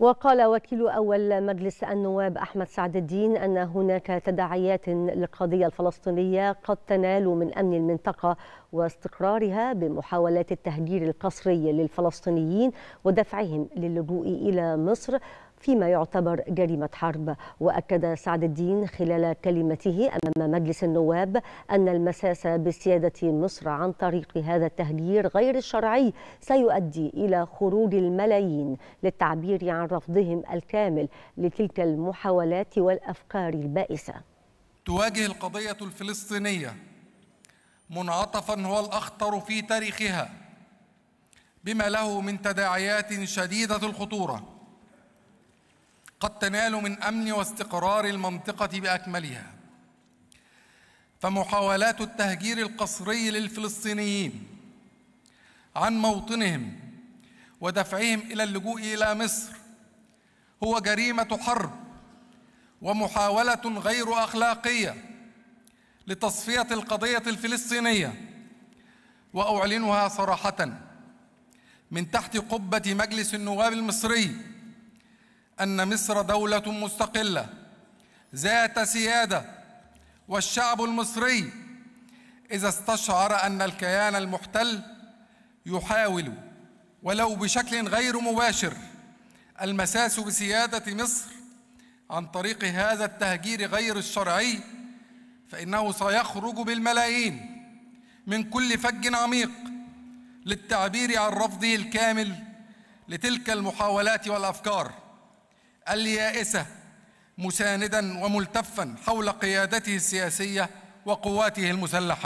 وقال وكيل أول مجلس النواب أحمد سعد الدين أن هناك تداعيات للقضية الفلسطينية قد تنال من أمن المنطقة واستقرارها بمحاولات التهجير القسري للفلسطينيين ودفعهم للجوء إلى مصر فيما يعتبر جريمة حرب وأكد سعد الدين خلال كلمته أمام مجلس النواب أن المساس بسيادة مصر عن طريق هذا التهجير غير الشرعي سيؤدي إلى خروج الملايين للتعبير عن رفضهم الكامل لتلك المحاولات والأفكار البائسة تواجه القضية الفلسطينية منعطفا هو الأخطر في تاريخها بما له من تداعيات شديدة الخطورة قد تنال من امن واستقرار المنطقه باكملها فمحاولات التهجير القسري للفلسطينيين عن موطنهم ودفعهم الى اللجوء الى مصر هو جريمه حرب ومحاوله غير اخلاقيه لتصفيه القضيه الفلسطينيه واعلنها صراحه من تحت قبه مجلس النواب المصري ان مصر دوله مستقله ذات سياده والشعب المصري اذا استشعر ان الكيان المحتل يحاول ولو بشكل غير مباشر المساس بسياده مصر عن طريق هذا التهجير غير الشرعي فانه سيخرج بالملايين من كل فج عميق للتعبير عن رفضه الكامل لتلك المحاولات والافكار اليائسه مساندا وملتفا حول قيادته السياسيه وقواته المسلحه